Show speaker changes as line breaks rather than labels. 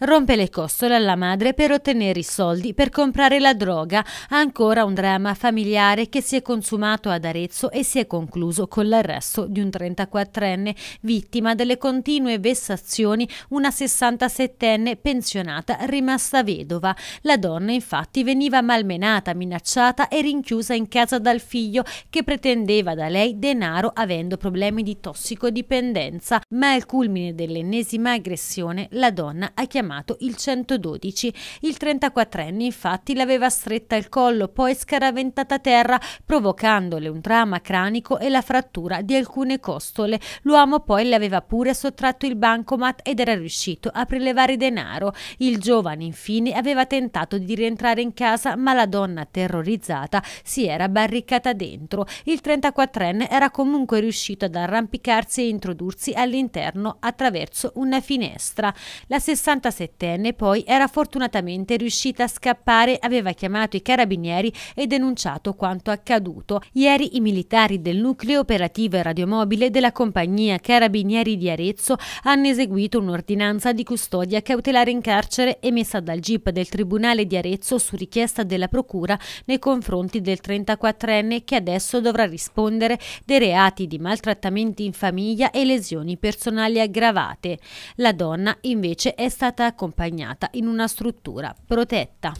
Rompe le costole alla madre per ottenere i soldi per comprare la droga. Ancora un dramma familiare che si è consumato ad Arezzo e si è concluso con l'arresto di un 34enne, vittima delle continue vessazioni una 67enne pensionata rimasta vedova. La donna infatti veniva malmenata, minacciata e rinchiusa in casa dal figlio che pretendeva da lei denaro avendo problemi di tossicodipendenza. Ma al culmine dell'ennesima aggressione la donna ha chiamato chiamato il 112. Il 34enne infatti l'aveva stretta al collo, poi scaraventata a terra, provocandole un trauma cranico e la frattura di alcune costole. L'uomo poi le aveva pure sottratto il bancomat ed era riuscito a prelevare denaro. Il giovane infine aveva tentato di rientrare in casa ma la donna terrorizzata si era barricata dentro. Il 34enne era comunque riuscito ad arrampicarsi e introdursi all'interno attraverso una finestra. La 66 47enne poi era fortunatamente riuscita a scappare, aveva chiamato i carabinieri e denunciato quanto accaduto. Ieri i militari del nucleo operativo e radiomobile della compagnia Carabinieri di Arezzo hanno eseguito un'ordinanza di custodia cautelare in carcere emessa dal GIP del Tribunale di Arezzo su richiesta della Procura nei confronti del 34enne che adesso dovrà rispondere dei reati di maltrattamenti in famiglia e lesioni personali aggravate. La donna invece è stata accompagnata in una struttura protetta.